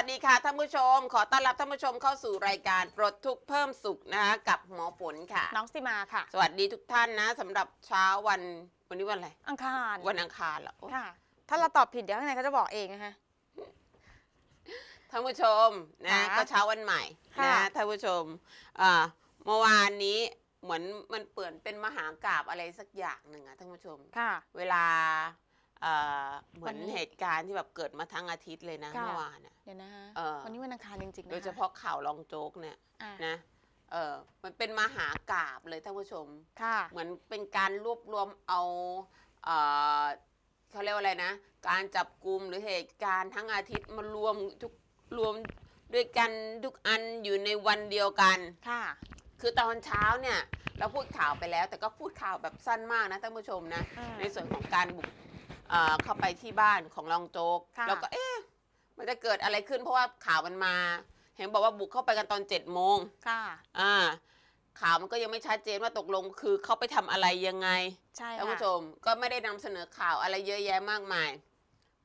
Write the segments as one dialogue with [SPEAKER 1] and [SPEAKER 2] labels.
[SPEAKER 1] วัสดีค่ะท่านผู้ชม ขอต้อนรับท่านผู้ชมเข้าสู่รายการปลดทุกเพิ่มสุขนะคะกับหมอฝนค่ะ น้อง
[SPEAKER 2] สิมาค่ะ สวั
[SPEAKER 1] สดีทุกท่านนะสำหรับเช้าวันวันนี้วันอะไร
[SPEAKER 2] อังคารวันอังคารเหรอค่ะ ถ้าเราตอบผิดเดี๋ยวข้างในเขาจะบอกเองนะคะ
[SPEAKER 1] ท่านผู้ชมนะ ก็เช้าวันใหม่นะท่านผู้ชมอ่เมื่อวานนี้เหมือนมันเปลี่ยนเป็นมหากราบอะไรสักอย่างหนึ่งอะท่านผู้ชมค่ะ เวลาเหมือนเหตุการณ์ที่แบบเกิดมาทั้งอาทิตย์เลยนะเมื่อวานเ
[SPEAKER 2] นี่ยนะคะวันนี้วันอังคารจริงๆโดยเฉ
[SPEAKER 1] พาะข่าวรองโจ๊กเนี่ยนะเออมันเป็นมหากราบเลยท่านผู้ชม เหมือนเป็นการรวบรวมเอาเขาเรียกว่าอะไรนะ การจับกลุ่มหรือเหตุการณ์ทั้งอาทิตย์มารวมทุกรวมด้วยกันทุกอันอยู่ในวันเดียวกันค่ะคือตอนเช้าเนี่ยเราพูดข่าวไปแล้ว แต่ก็พูดข่าวแบบสั้นมากนะท่านผู้ชมนะในส่วนของการบุกเข้าไปที่บ้านของรองโจ๊กแล้วก็เอ๊ะ มันจะเกิดอะไรขึ้นเพราะว่าข่าวมันมา เห็นบอกว่าบุกเข้าไปกันตอนเจ็ดโมงค่ะอ่าข่าวมันก็ยังไม่ชัดเจนว่าตกลงคือเขาไปทำอะไรยังไงใช่ท่านผู้ชมก็ไม่ได้นำเสนอข่าวอะไรเยอะแยะมากมาย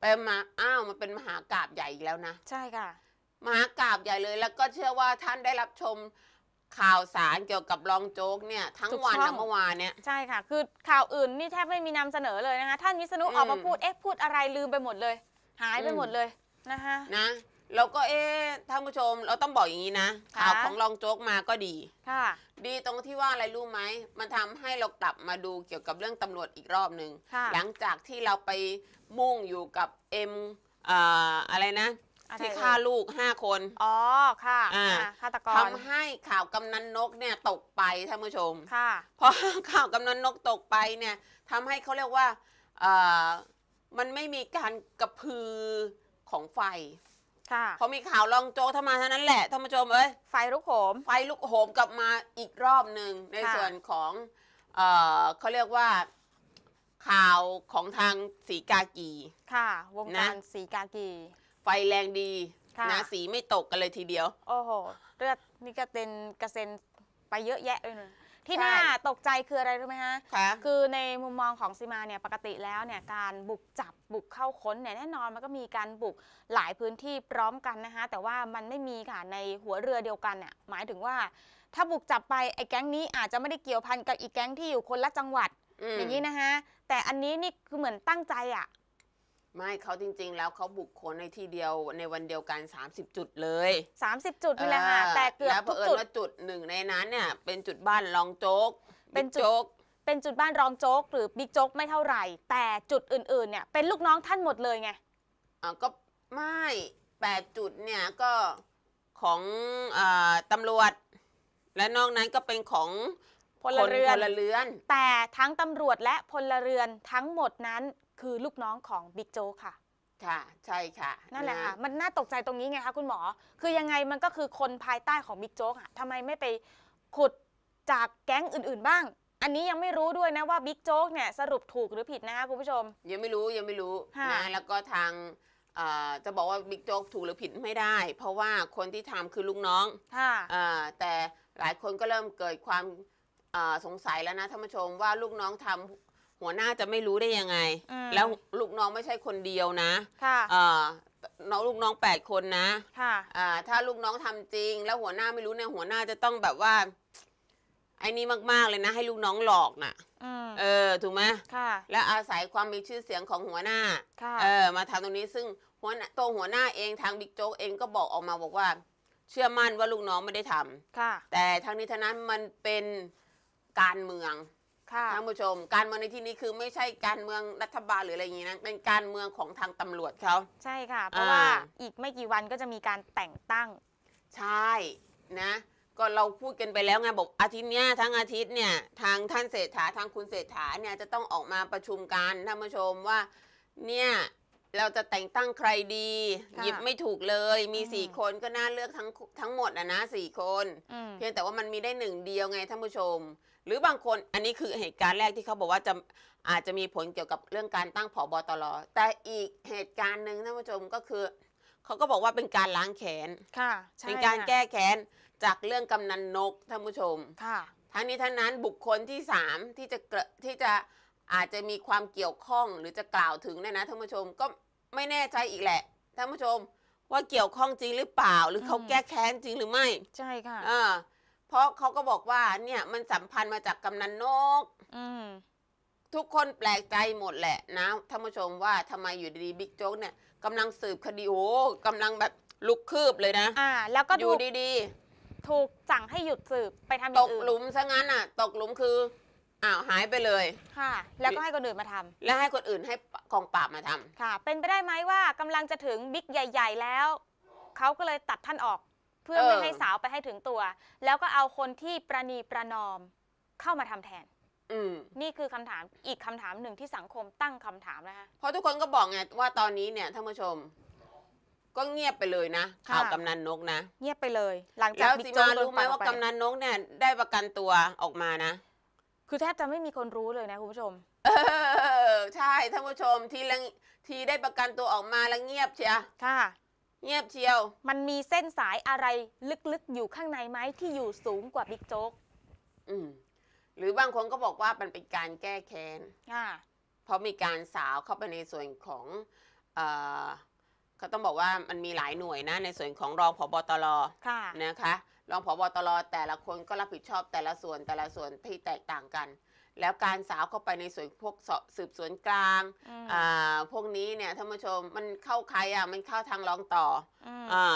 [SPEAKER 1] ไปมาอ้าว มันเป็นมหากราบใหญ่อีกแล้วนะ ใช่ค่ะ มหากราบใหญ่เลย แล้วก็เชื่อว่าท่านได้รับชมข่าวส
[SPEAKER 2] ารเกี่ยวกับร
[SPEAKER 1] องโจ๊กเนี่ยทั้งวันช่งะเมื่อวานเนี่ย
[SPEAKER 2] ใช่ค่ะ คือข่าวอื่นนี่แทบไม่มีนำเสนอเลยนะคะท่านวิษณุออกมาพูดเอ๊ะพูดอะไรลืมไปหมดเลยหายไปหมดเลยนะคะน
[SPEAKER 1] ะแล้วก็เอ๊ะท่านผู้ชม เราต้องบอกอย่างนี้นะข่าวของรองโจ๊กมาก็ดีค่ะ ดีตรงที่ว่าอะไรรู้ไหมมันทำให้เรากลับมาดูเกี่ยวกับเรื่องตำรวจอีกรอบหนึ่งหลังจากที่เราไปมุ่งอยู่กับเอ็มเอ่ออะไรนะที่ฆ่าลูกห้าคน อ๋อ ค่ะ่ฆาตกรทำให้ข่าวกำนันนกเนี่ยตกไปท่านผู้ชม ค่ะ เพราะข่าวกำนันนกตกไปเนี่ยทำให้เขาเรียกว่า เออมันไม่มีการกระพือของไฟ ค่ะพอมีข่าวลองโจทามาเท่านั้นแหละท่านผู้ชมเอ้ย ไฟลุกโหม ไฟลุกโหมกลับมาอีกรอบหนึ่งในส่วนของ เออเขาเรียกว่าข่าวของทางสีกากี
[SPEAKER 2] ค่ะ วงการ
[SPEAKER 1] สีกากีไฟแรงดีนะสีไม่ตกกันเลยทีเดียว
[SPEAKER 2] โอ้โหเลือดนี่ก็ะเป็นกระเซ็นไปเยอะแยะเลยนะที่น่าตกใจคืออะไรรู้ไหมฮะค่ะคือในมุมมองของซีมาเนี่ยปกติแล้วเนี่ย การบุกจับบุกเข้าค้นเนี่ยแน่นอนมันก็มีการบุกหลายพื้นที่พร้อมกันนะคะ แต่ว่ามันไม่มีค่ะในหัวเรือเดียวกันเนี่ยหมายถึงว่าถ้าบุกจับไป ไอ้แก๊งนี้อาจจะไม่ได้เกี่ยวพันกับอีกแก๊งที่อยู่คนละจังหวัดออย่างนี้นะคะแต่อันนี้นี่คือเหมือนตั้งใจอะ
[SPEAKER 1] ไม่เขาจริงๆ แล้วเขาบุกคนในที่เดียวในวันเดียวกัน 30 จุดเล
[SPEAKER 2] ย 30 จุดนี่แหละค่ะแต่เกือบทุกจุดแล้ว
[SPEAKER 1] จุดหนึ่งในนั้นเนี่ย
[SPEAKER 2] เป็นจุดบ้านรองโจ๊กเป็นโจ๊กเป็นจุดบ้านรองโจ๊กหรือบิ๊กโจ๊กไม่เท่าไหร่ แต่จุดอื่นๆ เนี่ยเป็นลูกน้องท่านหมดเลยไงอ่อก็ไม่
[SPEAKER 1] แปดจุดเนี่ยก็ของอตำรวจและนอกนั้นก็เป็นของพลเรือน
[SPEAKER 2] แต่ทั้งตำรวจและพลเรือนทั้งหมดนั้นคือ ลูกน้องของบิ๊กโจ๊กค่ะ ค่ะใช่ค่ะ นั่นแหละค่ะ มันน่าตกใจตรงนี้ไงคะคุณหมอ คือยังไงมันก็คือคนภายใต้ของบิ๊กโจ๊กอะทำไมไม่ไปขุดจากแก๊งอื่น ๆบ้าง อันนี้ยังไม่รู้ด้วยนะว่าบิ๊กโจ๊กเนี่ยสรุปถูกหรือผิดนะคะคุณผู้ชม ยังไม่รู้ยังไม่รู้ะนะ แล้วก็ทางจะบอกว่าบิ๊กโจ๊กถู
[SPEAKER 1] กหรือผิดไม่ได้ เพราะว่าคนที่ทำคือลูกน้อง ค่ะอแต่หลายคนก็เริ่มเกิดความสงสัยแล้วนะท่านผู้ชมว่าลูกน้องทำหัวหน้าจะไม่รู้ได้ยังไง แล้วลูกน้องไม่ใช่คนเดียวนะ ค่ะ เออน้องลูกน้องแปดคนนะ ค่ะอ่าถ้าลูกน้องทำจริง แล้วหัวหน้าไม่รู้เนี่ยหัวหน้าจะต้องแบบว่า ไอ้นี่มากๆเลยนะ ให้ลูกน้องหลอกน่ะ เออ ถูกไหมค่ะ แล้วอาศัยความมีชื่อเสียงของหัวหน้าค่ะเออ มาทำตรงนี้ ซึ่งหัวตัวหัวหน้าเองทางบิ๊กโจ๊กเองก็บอกออกมาบอกว่า เชื่อมั่นว่าลูกน้องไม่ได้ทำค่ะ แต่ทางนี้ทั้งนั้นมันเป็นการเมืองค่ะท่านผู้ชม การเมืองในที่นี้คือไม่ใช่การเมืองรัฐบาลหรืออะไรอย่างนี้นะเป็นการเมืองของทางตำรวจเขาใช่ค่ะเพราะว่าอีกไม่กี่วันก็จะมีการแต่งตั้งใช่นะก็เราพูดกันไปแล้วไงบอกอาทิตย์นี้ทั้งอาทิตย์เนี่ยทางท่านเศรษฐาทางคุณเศรษฐาเนี่ยจะต้องออกมาประชุมกันท่านผู้ชมว่าเนี่ย เราจะแต่งตั้งใครดี หยิบไม่ถูกเลยมีสี่คนก็น่าเลือกทั้งทั้งหมดอะนะสี่คน เพียงแต่ว่ามันมีได้หนึ่งเดียวไงท่านผู้ชมหรือบางคนอันนี้คือเหตุการณ์แรกที่เขาบอกว่าจะอาจจะมีผลเกี่ยวกับเรื่องการตั้งผอบอตร แต่อีกเหตุการณ์หนึ่งท่านผู้ชมก็คือเขาก็บอกว่าเป็นการล้างแขนค่ะใช่เป็นการแก้แค้นจากเรื่องกำนันนกท่านผู้ชม ค่ะ ทั้งนี้ทั้งนั้นบุคคลที่สามที่จะที่จะอาจจะมีความเกี่ยวข้องหรือจะกล่าวถึงเนี่ยนะท่านผู้ชมก็ไม่แน่ใจอีกแหละท่านผู้ชม ว่าเกี่ยวข้องจริงหรือเปล่า หรือเขาแก้แค้นจริงหรือไม่ ใช่ค่ะเพราะเขาก็บอกว่าเนี่ยมันสัมพันธ์มาจากกำนันนกทุกคนแปลกใจหมดแหละนะท่านผู้ชมว่าทำไมอยู่ดีๆบิ๊กโจ๊กเนี่ยกำลังสืบคดีโอ้กำลังแบบลุกคืบเลยนะอ่าแล้วก็อูยู่
[SPEAKER 2] ดีๆ ถูกสั่งให้หยุดสืบไปทำตกหลุมซะงั้นอ่ะ ตกหลุมคืออ้าวหายไปเลย ค่ะ แล้วก็ให้คนอื่นมาทำแล้ว
[SPEAKER 1] ให้คนอื่นให้กองปราบมาทำ
[SPEAKER 2] ค่ะ เป็นไปได้ไหมว่ากำลังจะถึงบิ๊กใหญ่ ๆ แล้วเขาก็เลยตัดท่านออกเพื่อไม่ให้สาวไปให้ถึงตัว แล้วก็เอาคนที่ประนีประนอม เข้ามาทำแทนนี่คือคำถามอีกคำถามหนึ่งที่สังคมตั้งคำถามนะคะ
[SPEAKER 1] เพราะทุกคนก็บอกไงว่าตอนนี้เนี่ยท่านผู้ชม ก็เงียบไปเลยนะข่าวกำนันนกนะ
[SPEAKER 2] เงียบไปเลย หลังจากบิ๊กโจ๊กรู้ไหมว่ากำนัน
[SPEAKER 1] นกเนี่ย ได้ประกันตัวออกมานะ
[SPEAKER 2] คือแทบจะไม่มีคนรู้เลยนะคุณผู้ชมเอ
[SPEAKER 1] อ ใช่ท่านผู้ชมที่ทีได้ประกันตัวออกมาแล้วเงียบเชียค่ะเงียบเชียว มันมีเส้นสายอะไรลึกๆอยู่ข้างในไหมที่อยู่สูงกว่าบิ๊กโจ๊ก อืม หรือบางคนก็บอกว่ามันเป็นการแก้แค้นอ่าเพราะมีการสาวเข้าไปในส่วนของเอ่อเขาต้องบอกว่ามันมีหลายหน่วยนะ ในส่วนของรองผบตรค่ะนะคะรองผบตรแต่ละคนก็รับผิดชอบแต่ละส่วนแต่ละส่วนที่แตกต่างกันแล้วการสาวเข้าไปในส่วนพวกสืบสวนกลาง อ่า พวกนี้เนี่ยท่านผู้ชมมันเข้าใครอ่ะมันเข้าทางรองต่อ อ่า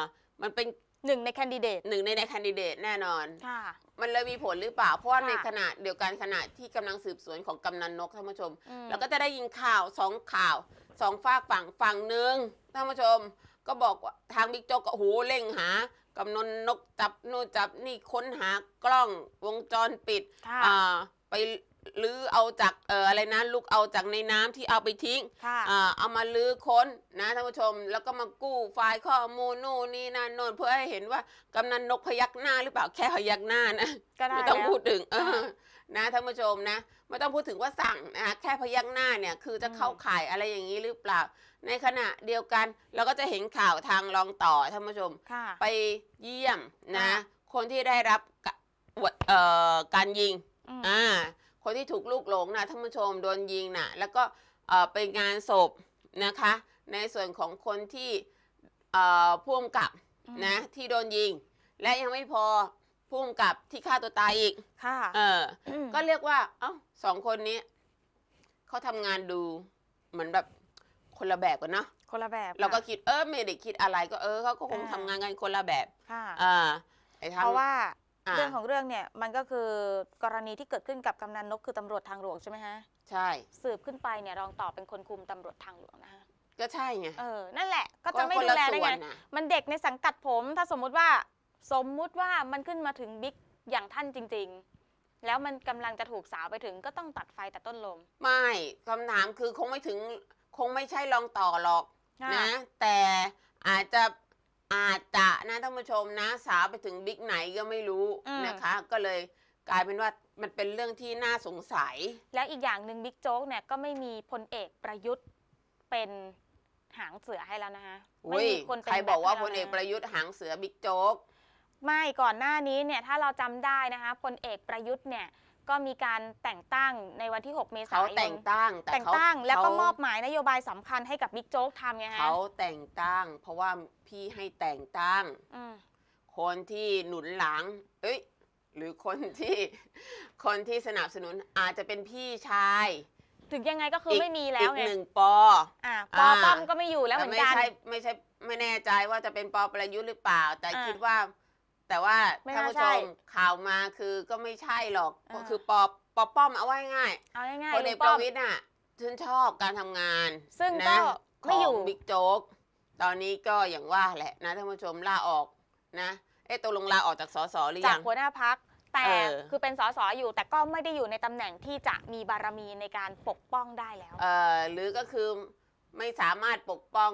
[SPEAKER 1] มันเป็นหนึ่งในแคนดิเดตหนึ่งในในแคนดิเดตแน่นอนค่ะ มันเลยมีผลหรือเปล่า เพราะว่าในขณะเดียวกันขณะที่กำลังสืบสวนของกำนันนกท่านผู้ชม แล้วก็จะได้ยินข่าวสองข่าวสองฝากฝั่งฝั่งหนึ่งท่านผู้ชมก็บอกว่าทางบิ๊กโจ๊กก็โหเร่งหากำนันนกจับนู่นจับนี่ค้นหากล้องวงจรปิดอ่าไปลื้อเอาจากเอ่ออะไรนะลูกเอาจากในน้ำที่เอาไปทิ้งอ่เอามาลื้อค้นนะท่านผู้ชม แล้วก็มากู้ไฟล์ข้อมูลนู่นนี่นั่นโน่นเพื่อให้เห็นว่ากำนันนกพยักหน้าหรือเปล่าแค่พยักหน้านะไไม่ต้องพูดถึงเออนะท่านผู้ชมนะไม่ต้องพูดถึงว่าสั่งนะคะแค่พยักหน้าเนี่ยคือจะเข้าข่ายอะไรอย่างนี้หรือเปล่า ในขณะเดียวกันเราก็จะเห็นข่าวทางรองต่อท่านผู้ชมไปเยี่ยมนะคนที่ได้รับการยิงอ่าคนที่ถูกลูกหลงนะท่านผู้ชมโดนยิงนะแล้วก็ไปงานศพนะคะ ในส่วนของคนที่พ่วงกับ นะ ที่โดนยิง และยังไม่พอพ่วงกับที่ฆ่าตัวตายอี
[SPEAKER 2] กค่ะเอ
[SPEAKER 1] อก็เรียกว่า เอ้าสองคนนี้ เขาทำงานดู เหมือนแบบคนละแบบกันเนาะ คนละแบบ เราก็คิด เออไม่ได้คิดอะไร ก็ เออเขาก็คงทำงานกันคนละแบบค่ะออเพราะว่า
[SPEAKER 2] เรื่องของเรื่องเนี่ยมันก็คือกรณีที่เกิดขึ้นกับกำนันนกคือตำรวจทางหลวงใช่ไหมฮะใช่ สืบขึ้นไปเนี่ยรองต่อเป็นคนคุมตำรวจทางหลวงนะฮะ ก็ใช่ไงเออนั่นแหละก็จะไม่ดูแลได้ไงมันเด็กในสังกัดผมถ้าสมมุติว่าสมมุติว่ามันขึ้นมาถึงบิ๊กอย่างท่านจริง ๆ แล้วมันกำลังจะถูกสาวไปถึง ก็ต้องตัดไฟแต่ต้นลม
[SPEAKER 1] ไม่คำถามคือคงไม่ถึงคงไม่ใช่รองต่อหรอกนะแต่อาจจะอาจจะนะท่านผู้ชมนะสาวไปถึงบิ๊กไหนก็ไม่รู้นะคะก็เลยกลายเป็นว่ามันเป็นเรื่องที่น่าสงสัย
[SPEAKER 2] แล้วอีกอย่างหนึ่งบิ๊กโจ๊กเนี่ยก็ไม่มีพลเอกประยุทธ์เป็นหางเสือให้แล้วนะคะไม่มีคนนใครบอกว่าพลเอกประยุทธ์หางเสือบิ๊กโจ๊กไม่ก่อนหน้านี้เนี่ยถ้าเราจำได้นะคะพลเอกประยุทธ์เนี่ยก็มีการแต่งตั้งในวันที่ 6 เมษายนเขาแต่งตั้งแต่แต่งตั้ง แล้วก็มอบหมายนโยบายสำคัญให้กับบิ๊กโจ๊กทำไงฮะเขาแต่งตั้งเพราะว่าพี่ให้
[SPEAKER 1] แต่งตั้งอคนที่หนุนหลัง เอ้ยหรือคนที่คนที่สนับสนุนอาจจะเป็นพี่ชาย
[SPEAKER 2] ถึงยังไงก็คือไม่มีแล้วไงอีกหนึ่ง
[SPEAKER 1] ปออปอป้อมก็ไม่อยู่แล้วเหมือนไม่กันใช่ไม่ใช่ไม่แน่ใจว่าจะเป็นปอประยุทธ์หรือเปล่า แต่คิดว่าแต่ว่าท่านผู้ชมข่าวมาคือก็ไม่ใช่หรอกก็คือปอบปอบป้อมเอาไว้ง่าย
[SPEAKER 2] เอาง่ายๆนลเอกประวิตยน่ะ
[SPEAKER 1] ชื่นชอบการทำงาน ซึ่งก็ไม่อยู่ บิ๊กโจ๊กตอนนี้ก็อย่างว่าแหละนะท่านผู้ชมลาออกนะเอ๊ะตกลงลาออกจากสสหรือจากหัวหน้า
[SPEAKER 2] พัก แต่คือเป็นสสอยู่ แต่ก็ไม่ได้อยู่ในตำแหน่งที่จะมีบารมีในการปกป้องได้แล้วเอ่
[SPEAKER 1] อหรือก็คือไม่สามารถปกป้อง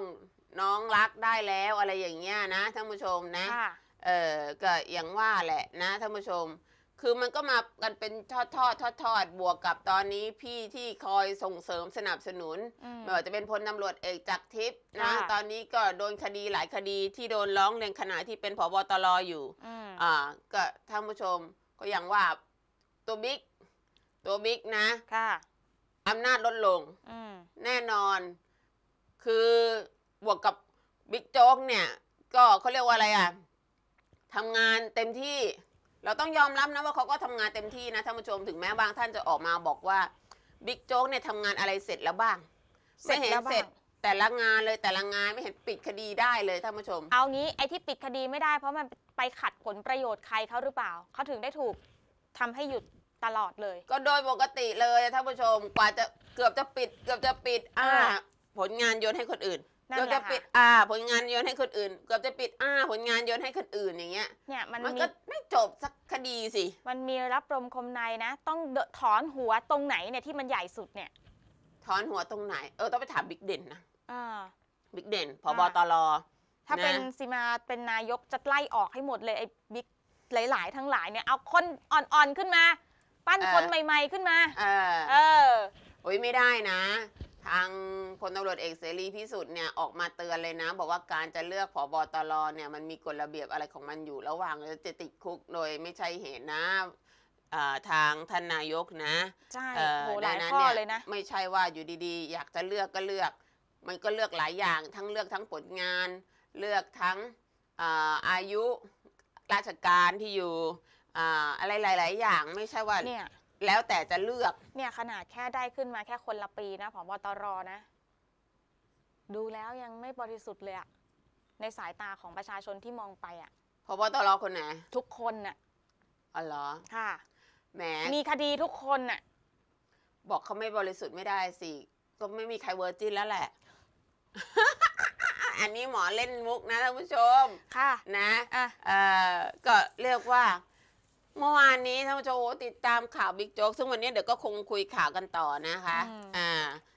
[SPEAKER 1] น้องรักได้แล้ว อะไรอย่างเงี้ยนะท่านผู้ชมนะะเออก็อย่างว่าแหละนะท่านผู้ชม คือมันก็มากันเป็นทอดทอดทอดทอด บวกกับตอนนี้พี่ที่คอยส่งเสริมสนับสนุนไม่ว่าจะเป็นพลตำรวจเอกจักรทิพย์นะ ตอนนี้ก็โดนคดีหลายคดีที่โดนร้องในขณะที่เป็นผบตรอยู่อ่า ก็ท่านผู้ชมก็อย่างว่าตัวบิ๊กตัวบิ๊กนะค่ะอำนาจลดลงแน่นอน คือบวกกับบิ๊กโจ๊กเนี่ย ก็เขาเรียกว่าอะไรอ่ะทำงานเต็มที่เราต้องยอมรับนะว่าเขาก็ทำงานเต็มที่นะท่านผู้ชม ถึงแม้บางท่านจะออกมาบอกว่าบิ๊กโจ๊กเนี่ยทำงานอะไรเสร็จแล้วบ้าง เสร็จไม่เห็นแล้วเสร็จ
[SPEAKER 2] แต่ละงานเลยแต่ละงานไม่เห็นปิดคดีได้เลยท่านผู้ชมเอางี้ไอ้ที่ปิดคดีไม่ได้ เพราะมันไปขัดผลประโยชน์ใครเขาหรือเปล่าเขาถึงได้ถูกทำให้หยุดตลอดเลย ก็โดยปกติเลยท่านผู้ชมกว่าจะเกือบจะปิด เกือบจะ
[SPEAKER 1] ปิด อ่า ผลงานโยนให้คนอื่นเกือบจะปิดอ่า ผลงานโยนให้คนอื่นเกือบจะ
[SPEAKER 2] ปิดอ่าผลงานโยนให้คนอื่นอย่างเงี้ยเนี่ยมันมันก็ไม่จบสักคดีสิ มันมีรับลมคมในนะ ต้องถอนหัวตรงไหนเนี่ยที่มันใหญ่สุดเนี่ยถอนหัว
[SPEAKER 1] ตรงไหน เออต้องไปถามบิ๊กเด่นนะอ่าบิ๊กเด่นพบอตร
[SPEAKER 2] ถ้านะเป็นสีมาเป็นนายกจะไล่ออกให้หมดเลยไอ้บิ๊กหลาย ๆ ทั้งหลายเนี่ยเอาคนอ่อน ๆ ขึ้นมา ปั้นคนใหม่ ๆ ขึ้นมา เออเออโอ้ยไม่ได้นะ
[SPEAKER 1] ทางพลตำรวจเอกเสรีพิสุทธิ์เนี่ยออกมาเตือนเลยนะบอกว่าการจะเลือกผอบอตรเนี่ยมันมีกฎระเบียบอะไรของมันอยู่ระหว่าง จะติดคุกโดยไม่ใช่เหตุนะทางท่านนายกนะใช่โหหลายข้อเลยนะไม่ใช่ว่าอยู่ดีๆ อยากจะเลือกก็เลือกมันก็เลือกหลายอย่างทั้งเลือกทั้งผลงานเลือกทั้งอายุราชการที่อยู่อะไรหลายๆอย่างไม่ใช่ว่าเนี่ยแล้วแต่จะเลือ
[SPEAKER 2] ก เนี่ยขนาดแค่ได้ขึ้นมาแค่คนละปีนะผอบตรนะดูแล้วยังไม่บริสุทธิ์เลยอะในสายตาของประชาชนที่มองไปอะ
[SPEAKER 1] ผบตรคนไหนทุกคนอะอ๋อเหรอค่ะแหมมีคดีทุกคนน่ะบอกเขาไม่บริสุทธิ์ไม่ได้สิ ก็ไม่มีใครเวอร์จินแล้วแหละ อันนี้หมอเล่นมุกนะท่านผู้ชม ค่ะ นะอ่ะเออก็เรียกว่าเมื่อวานนี้ท่านผู้ชมติดตามข่าวบิ๊กโจ๊กซึ่งวันนี้เดี๋ยวก็คงคุยข่าวกันต่อนะคะอ่า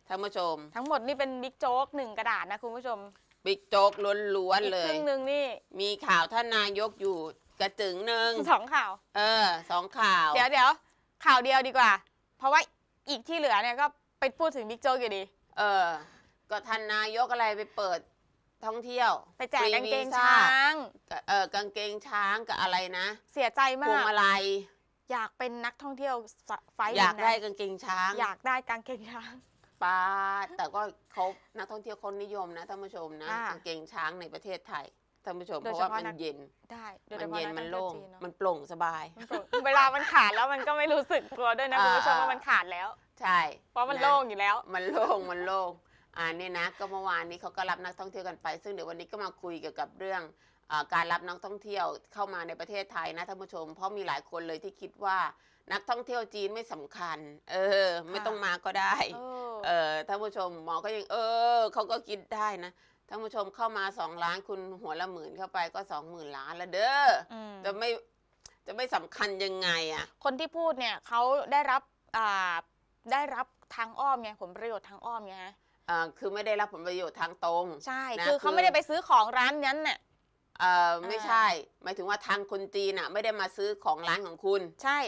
[SPEAKER 1] ท่านผู้ชม
[SPEAKER 2] ทั้งหมดนี่เป็นบิ๊กโจ๊กหนึ่งกระดาษนะคุณผู้ชม
[SPEAKER 1] บิ๊กโจ๊กล้วนๆเลคยรึ่งหนึ่งนี่ มีข่าวท่านนายกอยู่กระจึงหนึ่งสองข่าว เออสองข่าวเดี๋ยวเดี
[SPEAKER 2] ๋ยวข่าวเดียวดีกว่า เพราะว่าอีกที่เหลือเนี่ยก็ไปพูดถึงบิ๊กโจ๊กอยู่ดี
[SPEAKER 1] เออ ก็ท่านนายกอะไรไปเปิดท่องเที่ยวไปแจกกางเกงช้า
[SPEAKER 2] งกเออกางเกงช้างกับอะไรนะ เสียใจมาวงกมาลัยอยากเป็นนักท่องเที่ยวสไฟอยากได้กางเกงช้าง อยากได้กางเกงช้างป้า
[SPEAKER 1] แต่ก็เขานักท่องเที่ยวคนนิยมนะท่านผู้ชมนะกางเกงช้างในประเทศไทยท่านผู้ชมเพราะว่ามันเย็นไ
[SPEAKER 2] ด้โดยมันเย็นมันโล
[SPEAKER 1] ่งมันโปร่งสบาย
[SPEAKER 2] เวลามันขาดแล้วมันก็ไม่รู้สึกกลัวด้วยนะท่าคุณผู้ชมว่ามันขาดแล้ว
[SPEAKER 1] ใช่ เพราะมันโล่งอยู่แล้ว มันโล่งมันโล่งอันนี้นะก็เมื่อวานนี้เขาก็รับนักท่องเที่ยวกันไปซึ่งเดี๋ยววันนี้ก็มาคุยเกี่ยวกับเรื่องอการรับนักท่องเที่ยวเข้ามาในประเทศไทยนะท่านผู้ชมเพราะมีหลายคนเลยที่คิดว่า นักท่องเที่ยวจีนไม่สำคัญ เออ ไม่ต้องมาก็ได้ เออท่านผู้ชมหมอก็ยังเออเขาก็คิดได้นะท่านผู้ชมเข้ามาสองล้านคุณหัวละหมื่นเข้าไปก็สองหมื่นล้านละเด้อจะไม่จะไม่สำคัญยังไงอ่ะ คน
[SPEAKER 2] ที่พูดเนี่ยเขาได้รับอ่าได้รับทางอ้อมไงผลประโยชน์ทางอ้อมไงฮะ
[SPEAKER 1] อ่คือไม่ได้รับผลประโยชน์ทางตรง ใช่นะคือเขาไม่ได้ไป
[SPEAKER 2] ซื้อของร้านนั้นน่ะ
[SPEAKER 1] อ่ไม่ใช่หมายถึงว่าทางคนจีนอ่ะไม่ได้มาซื้อของร้านของคุณ ใช่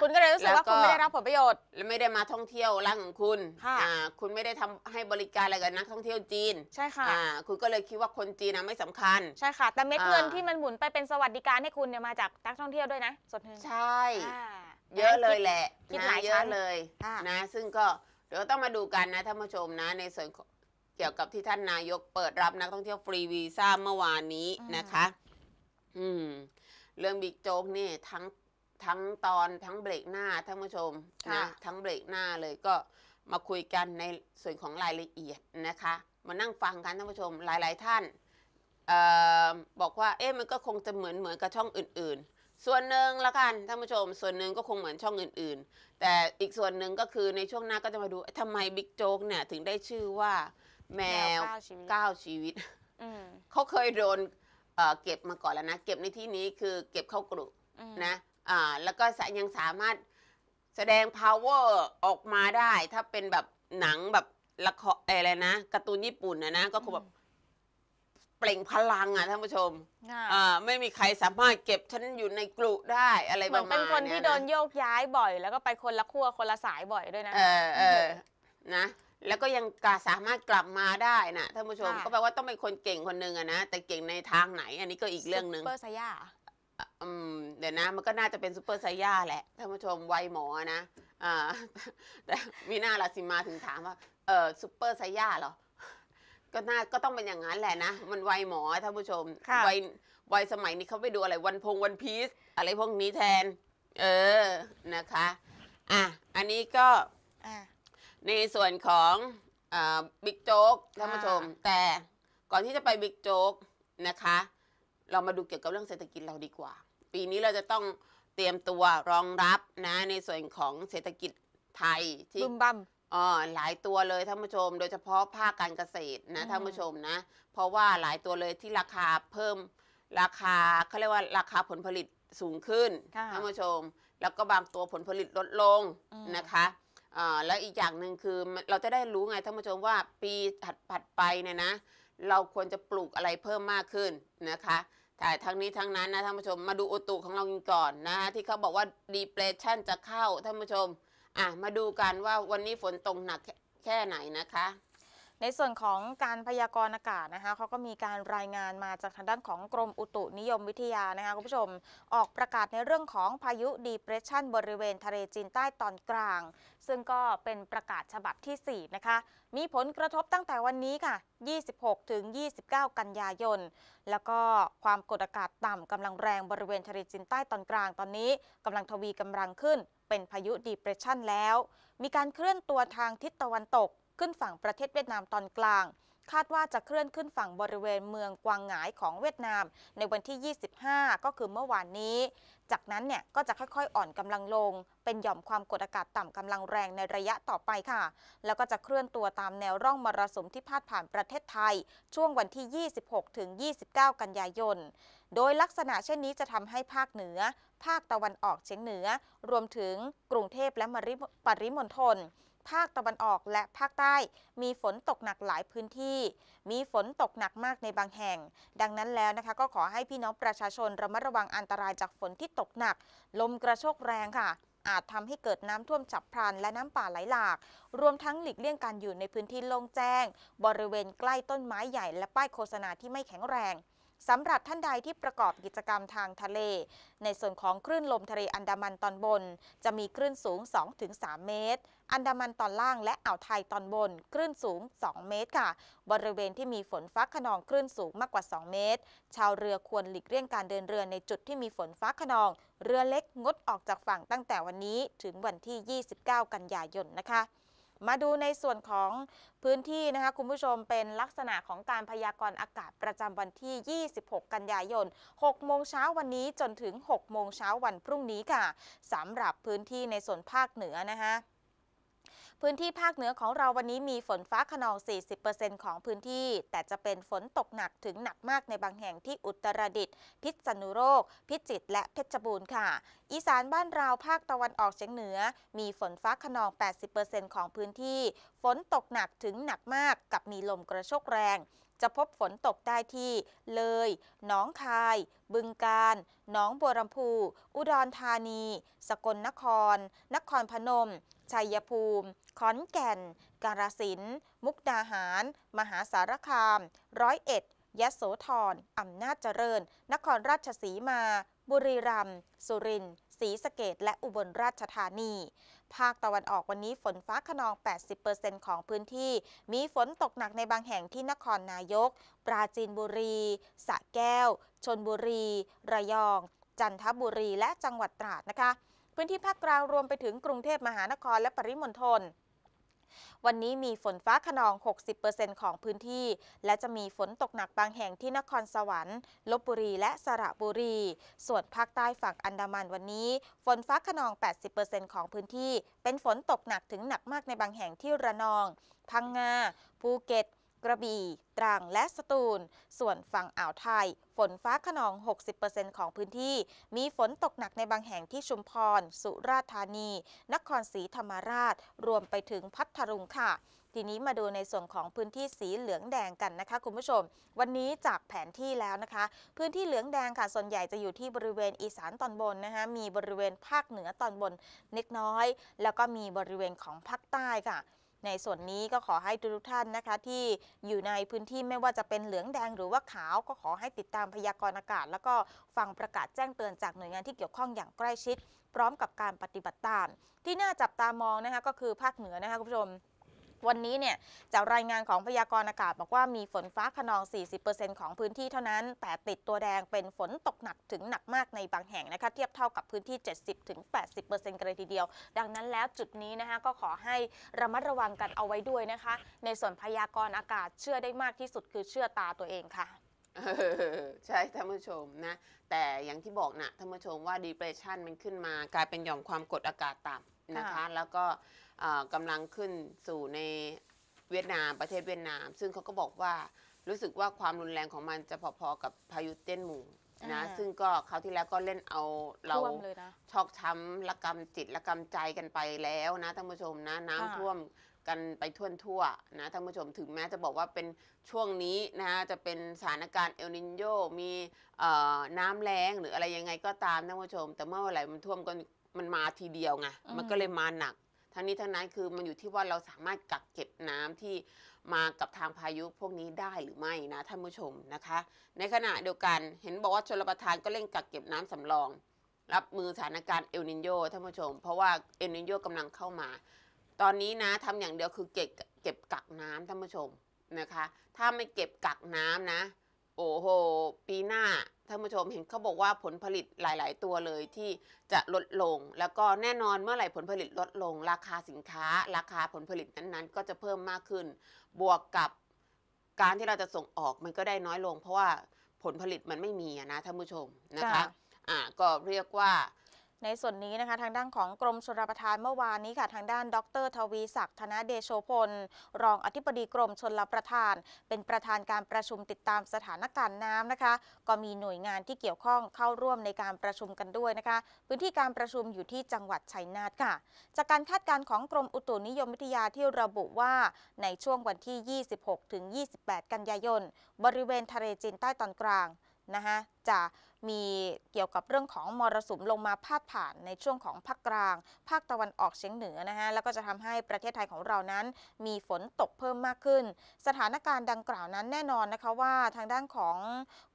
[SPEAKER 1] คุณก็เลยรู้สึกว่าคุณไม่ได้รับผลประโยชน์และไม่ได้มาท่องเที่ยวร้านของคุณค่ะคุณไม่ได้ทำให้บริการอะไรกับนักท่องเที่ยวจีนใช่ค่ะคุณก็เลยคิดว่าคนจีนนะไม่สำคัญใช่ค่ะ แต่เม็ดเงินที่
[SPEAKER 2] มันหมุนไปเป็นสวัสดิการให้คุณเนี่ยมาจากนักท่องเที่ยวด้วยนะส่วนหนึ่งใช่เยอะเลยแหละคิดหลายเยชั้อะนเลยน
[SPEAKER 1] ะซึ่งก็ดี๋ยวต้องมาดูกันนะท่านผู้ชมนะในส่วนเกี่ยวกับที่ท่านนายกเปิดรับนักท่องเที่ยวฟรีวีซ่าเมื่อวานนี้นะคะอืมเรื่องบิ๊กโจ๊กนี่ทั้งทั้งตอนทั้งเบรกหน้าท่านผู้ชมนะทั้งเบรกหน้าเลยก็มาคุยกันในส่วนของรายละเอียดนะคะมานั่งฟังกันท่านผู้ชมหลายๆท่านออบอกว่าเอ๊ะมันก็คงจะเหมือนเหมือนกับช่องอื่นส่วนหนึ่งละกัน ท่านผู้ชม ส่วนหนึ่งก็คงเหมือนช่องอื่นๆ แต่อีกส่วนหนึ่งก็คือในช่วงหน้าก็จะมาดูทำทำไมบิ๊กโจ๊กเนี่ย ถึงได้ชื่อว่าแมวเก้าชีวิตเชีวิตเขาเคยโดนเก็บมาก่อนแล้วนะ เก็บในที่นี้คือเก็บเข้ากรุนะแล้วก็ยังสามารถแสดง power ออกมาได้ ถ้าเป็นแบบหนังแบบละครออะไรนะการ์ตูนญี่ปุ่นนะนะก็คงแบบเปล่งพลังอ่ะท่านผู้ชมอ่าไม่มีใครสามารถเก็บฉันอยู่ในกลุได้อะไรประมาณนี้เหมือนเป็นคนที่โดน
[SPEAKER 2] โยกย้ายบ่อย แล้วก็ไปคนละขั้วคนละสายบ่อยด้วยนะเออเออ
[SPEAKER 1] นะ แล้วก็ยังกาสามารถกลับมาได้นะท่านผู้ชม ก็แปลว่าต้องเป็นคนเก่งคนหนึ่งอะนะ แต่เก่งในทางไหนอันนี้ก็อีกเรื่องหนึ่งซูเปอร์ไซย่า อืม เดี๋ยวนะ มันก็น่าจะเป็นซูเปอร์ไซย่าแหละท่านผู้ชมวัยหมอนะ อ่าแต่มีหน้าลาซิมาถึงถามว่า เออซูเปอร์ไซย่าเหรอก็น่าก็ต้องเป็นอย่างนั้นแหละนะมันวัยหมอท่านผู้ชมค่ะวัยวัยสมัยนี้เขาไปดูอะไรวันพงวันพีซ อะไรพวกนี้แทน เออนะคะอ่ะอันนี้ก็ในส่วนของบิ๊กโจ๊กท่านผู้ชม แต่ก่อนที่จะไปบิ๊กโจ๊กนะคะเรามาดูเกี่ยวกับเรื่องเศรษฐกิจเราดีกว่า ปีนี้เราจะต้องเตรียมตัวรองรับนะในส่วนของเศรษฐกิจไทย ที่บึมบัมอ๋อหลายตัวเลยท่านผู้ชม โดยเฉพาะภาคการเกษตรนะท่านผู้ชมนะเพราะว่าหลายตัวเลยที่ราคาเพิ่มราคาเขาเรียกว่าราคาผลผลิตสูงขึ้นท่านผู้ชม แล้วก็บางตัวผลผลิตลดลงนะคะอ่อแล้วอีกอย่างหนึ่งคือเราจะได้รู้ไงท่านผู้ชมว่าปีถัดผัดไปเนี่ยนะ เราควรจะปลูกอะไรเพิ่มมากขึ้นนะคะแต่ทั้งนี้ทั้งนั้นนะท่านผู้ชมมาดูอุตุของเรากันก่อนนะที่เขาบอกว่า depression จะเข้าท่านผู้ชมอ่ะมาดูกันว่าวันนี้ฝนตกหนักแค่ไหนนะคะ
[SPEAKER 2] ในส่วนของการพยากรณ์อากาศนะคะเขาก็มีการรายงานมาจากทางด้านของกรมอุตุนิยมวิทยานะคะคุณผู้ชมออกประกาศในเรื่องของพายุดีเพรสชันบริเวณทะเลจีนใต้ตอนกลาง ซึ่งก็เป็นประกาศฉบับที่ 4 นะคะ มีผลกระทบตั้งแต่วันนี้ค่ะ 26 ถึง 29 กันยายน แล้วก็ความกดอากาศต่ำกำลังแรงบริเวณ ทะเลจีนใต้ตอนกลางตอนนี้กำลังทวีกำลังขึ้น เป็นพายุดีเพรสชันแล้ว มีการเคลื่อนตัวทางทิศตะวันตกขึ้นฝั่งประเทศเวียดนามตอนกลาง คาดว่าจะเคลื่อนขึ้นฝั่งบริเวณเมืองกวางหงายของเวียดนาม ในวันที่ 25 ก็คือเมื่อวานนี้ จากนั้นเนี่ยก็จะค่อยๆ อ่อนกำลังลง เป็นหย่อมความกดอากาศต่ำกำลังแรงในระยะต่อไปค่ะ แล้วก็จะเคลื่อนตัวตามแนวร่องมรสุมที่พาดผ่านประเทศไทย ช่วงวันที่ 26 ถึง 29 กันยายน โดยลักษณะเช่นนี้จะทำให้ภาคเหนือ ภาคตะวันออกเฉียงเหนือ รวมถึงกรุงเทพและปริมณฑลภาคตะวันออกและภาคใต้ มีฝนตกหนักหลายพื้นที่ มีฝนตกหนักมากในบางแห่ง ดังนั้นแล้วนะคะก็ขอให้พี่น้องประชาชนระมัดระวังอันตรายจากฝนที่ตกหนัก ลมกระโชกแรงค่ะ อาจทำให้เกิดน้ำท่วมฉับพลันและน้ำป่าไหลหลาก รวมทั้งหลีกเลี่ยงการอยู่ในพื้นที่โล่งแจ้ง บริเวณใกล้ต้นไม้ใหญ่และป้ายโฆษณาที่ไม่แข็งแรงสำหรับท่านใดที่ประกอบกิจกรรมทางทะเล ในส่วนของคลื่นลมทะเลอันดามันตอนบน จะมีคลื่นสูง 2-3 เมตรอันดามันตอนล่างและอ่าวไทยตอนบนคลื่นสูง 2 เมตรค่ะ บริเวณที่มีฝนฟ้าขนองคลื่นสูงมากกว่า 2 เมตร ชาวเรือควรหลีกเลี่ยงการเดินเรือในจุดที่มีฝนฟ้าขนอง เรือเล็กงดออกจากฝั่งตั้งแต่วันนี้ ถึงวันที่ 29 กันยายนนะคะ มาดูในส่วนของพื้นที่นะคะ คุณผู้ชมเป็นลักษณะของการพยากรณ์อากาศประจำวันที่ 26 กันยายน6โมงเช้าวันนี้จนถึง 6 โมงเช้าวันพรุ่งนี้ค่ะสำหรับพื้นที่ในส่วนภาคเหนือนะคะพื้นที่ภาคเหนือของเราวันนี้มีฝนฟ้าขนอง 40%ของพื้นที่ แต่จะเป็นฝนตกหนักถึงหนักมากในบางแห่งที่อุตรดิตถ์พิษณุโลกพิจิตร และเพชรบูรณ์ค่ะ อีสานบ้านเราภาคตะวันออกเฉียงเหนือ มีฝนฟ้าขนอง 80%ของพื้นที่ ฝนตกหนักถึงหนักมากกับมีลมกระโชกแรงจะพบฝนตกได้ที่เลยหนองคาย บึงการหนองบัวลำพูอุดรธานี สกลนคร นครพนม ชัยภูมิ ขอนแก่น กาฬสินมุกดาหาร มหาสารคาม ร้อยเอ็ด ยโสธรออำนาจเจริญ นครราชสีมา บุรีรัมย์สุรินทร์ีสะเกดและอุบลราชธานี ภาคตะวันออกวันนี้ฝนฟ้าขนอง 80%ของพื้นที่มีฝนตกหนักในบางแห่งที่นครนายก ปราจีนบุรีสระแก้ว ชนบุรี ระยอง จันทบุรีและจังหวัดตราดนะคะ พื้นที่ภาคกลางรวมไปถึงกรุงเทพมหานครและปริมณฑลวันนี้มีฝนฟ้าขนอง 60%ของพื้นที่ และจะมีฝนตกหนักบางแห่งที่นครสวรรค์ ลบบุรีและสระบุรี ส่วนภาคใต้ฝั่งอันดามันวันนี้ ฝนฟ้าขนอง 80%ของพื้นที่ เป็นฝนตกหนักถึงหนักมากในบางแห่งที่ระนอง พังงา ภูเก็ตกระบี่ ตรัง และสตูล ส่วนฝั่งอ่าวไทย ฝนฟ้าขนอง 60%ของพื้นที่ มีฝนตกหนักในบางแห่งที่ชุมพร สุราษฎร์ธานี นครศรีธรรมราช รวมไปถึงพัทลุงค่ะ ทีนี้มาดูในส่วนของพื้นที่สีเหลืองแดงกันนะคะคุณผู้ชม วันนี้จากแผนที่แล้วนะคะ พื้นที่เหลืองแดงค่ะ ส่วนใหญ่จะอยู่ที่บริเวณอีสานตอนบนนะคะ มีบริเวณภาคเหนือตอนบนเล็กน้อย แล้วก็มีบริเวณของภาคใต้ค่ะในส่วนนี้ก็ขอให้ทุกท่านนะคะ ที่อยู่ในพื้นที่ไม่ว่าจะเป็นเหลืองแดงหรือว่าขาวก็ขอให้ติดตามพยากรณ์อากาศแล้วก็ฟังประกาศแจ้งเตือนจากหน่วยงานที่เกี่ยวข้องอย่างใกล้ชิด พร้อมกับการปฏิบัติตาม ที่น่าจับตามองนะคะก็คือภาคเหนือนะคะคุณผู้ชมวันนี้เนี่ยจากรายงานของพยากรณ์อากาศบอกว่ามีฝนฟ้าขนอง 40%ของพื้นที่เท่านั้น แต่ติดตัวแดงเป็นฝนตกหนักถึงหนักมากในบางแห่งนะคะ เทียบเท่ากับพื้นที่ 70-80%กันเลยทีเดียว ดังนั้นแล้วจุดนี้นะคะก็ขอให้ระมัดระวังกันเอาไว้ด้วยนะคะ ในส่วนพยากรณ์อากาศเชื่อได้มากที่สุดคือเชื่อตาตัวเองค่ะ ใช่ท่านผู
[SPEAKER 1] ้ชมนะ แต่อย่างที่บอกนะท่านผู้ชมว่า depression มันขึ้นมากลายเป็นหย่อมความกดอากาศต่ำนะคะ แล้วก็กำลังขึ้นสู่ในเวียดนามประเทศเวียดนาม ซึ่งเขาก็บอกว่ารู้สึกว่าความรุนแรงของมันจะพอๆกับพายุเต้นหมู่นะ ซึ่งก็เขาที่แล้วก็เล่นเอาเราชอกช้ำระกำจิตระกำใจกันไปแล้วนะท่านผู้ชมนะน้ำท่วมกันไปทั่วทั่ว นะท่านผู้ชมถึงแม้จะบอกว่าเป็นช่วงนี้นะจะเป็นสถานการณ์เอลนินโยมีน้ำแรงหรืออะไรยังไงก็ตามท่านผู้ชม แต่เมื่อไหร่มันท่วมกันมันมาทีเดียวไงมันก็เลยมาหนักทั้งนี้ทั้งนั้นคือมันอยู่ที่ว่าเราสามารถกักเก็บน้ำที่มากับทางพายุพวกนี้ได้หรือไม่นะท่านผู้ชมนะคะ ในขณะเดียวกัน เห็นบอกว่าชลประทานก็เร่งกักเก็บน้ำสำรอง รับมือสถานการณ์เอลนินโยท่านผู้ชม เพราะว่าเอลนินโยกำลังเข้ามา ตอนนี้นะทำอย่างเดียวคือเก็บเก็บกักน้ำท่านผู้ชมนะคะ ถ้าไม่เก็บกักน้ำนะโอ้โห ปีหน้าท่านผู้ชมเห็นเขาบอกว่าผลผลิตหลาย ๆ ตัวเลยที่จะลดลง แล้วก็แน่นอนเมื่อไหร่ผลผลิตลดลง ราคาสินค้า ราคาผลผลิตนั้นๆ ก็จะเพิ่มมากขึ้น บวกกับการที่เราจะส่งออกมันก็ได้น้อยลง เพราะว่าผลผลิตมันไม่มีน
[SPEAKER 2] ะท่านผู้ชมนะคะ อ่า ก็เรียกว่าในส่วนนี้นะคะ ทางด้านของกรมชลประทานเมื่อวานนี้ค่ะทางด้านดร ทวีศักดิ์ธนเดโชพลรองอธิบดีกรมชลประทาน เป็นประธานการประชุมติดตามสถานการณ์น้ำนะคะก็มีหน่วยงานที่เกี่ยวข้องเข้าร่วมในการประชุมกันด้วยนะคะพื้นที่การประชุมอยู่ที่จังหวัดชัยนาทค่ะ จากการคาดการณ์ของกรมอุตุนิยมวิทยาที่ระบุว่าในช่วงวันที่ 26-28 กันยายนบริเวณทะเลจีนใต้ตอนกลางนะคะจะมีเกี่ยวกับเรื่องของมรสุมลงมาพาดผ่านในช่วงของภาคกลาง ภาคตะวันออกเฉียงเหนือนะคะแล้วก็จะทำให้ประเทศไทยของเรานั้นมีฝนตกเพิ่มมากขึ้น สถานการณ์ดังกล่าวนั้นแน่นอนนะคะว่า ทางด้านของ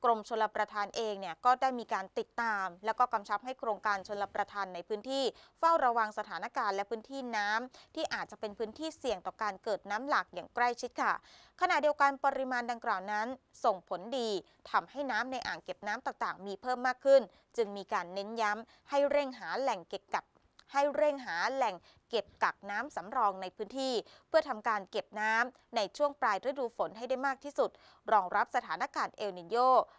[SPEAKER 2] กรมชลประทานเองเนี่ยก็ได้มีการติดตาม แล้วก็กำชับให้โครงการชลประทานในพื้นที่เฝ้าระวังสถานการณ์ และพื้นที่น้ำที่อาจจะเป็นพื้นที่เสี่ยงต่อการเกิดน้ำหลากอย่างใกล้ชิดค่ะ ขณะเดียวกันปริมาณดังกล่าวนั้น ส่งผลดีทำให้น้ำในอ่างเก็บน้ำต่างๆ มีเพิ่มมากขึ้นจึงมีการเน้นย้ำให้เร่งหาแหล่งเก็บกักให้เร่งหาแหล่งเก็บกักน้ำสำรองในพื้นที่ เพื่อทำการเก็บน้ำในช่วงปลายฤดูฝนให้ได้มากที่สุด รองรับสถานการณ์เอลนิโย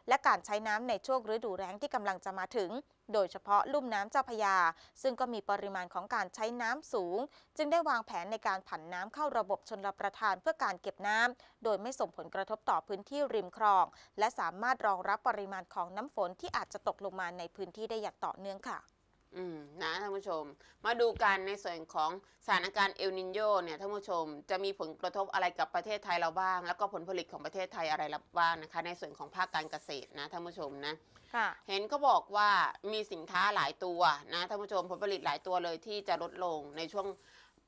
[SPEAKER 2] และการใช้น้ำในช่วงฤดูแรงที่กำลังจะมาถึง โดยเฉพาะลุ่มน้ำเจ้าพยา ซึ่งก็มีปริมาณของการใช้น้ำสูง จึงได้วางแผนในการผันน้ำเข้าระบบชนรประทานเพื่อการเก็บน้ำโดยไม่ส่งผลกระทบต่อพื้นที่ริมคลอง และสามารถรองรับปริมาณของน้ำฝนที่อาจจะตกลงมาในพื้นที่ได้อย่างต่อเนื่องค่ะอืม
[SPEAKER 1] นะท่านผู้ชมมาดูกันในส่วนของสถานการณ์เอลนินโยเนี่ยท่านผู้ชมจะมีผลกระทบอะไรกับประเทศไทยเราบ้าง แล้วก็ผลผลิตของประเทศไทยอะไรรับบ้างนะคะ ในส่วนของภาคการเกษตรนะท่านผู้ชมนะค่ะเห็นเขาบอกว่ามีสินค้าหลายตัวนะท่านผู้ชม ผลผลิตหลายตัวเลยที่จะลดลงในช่วง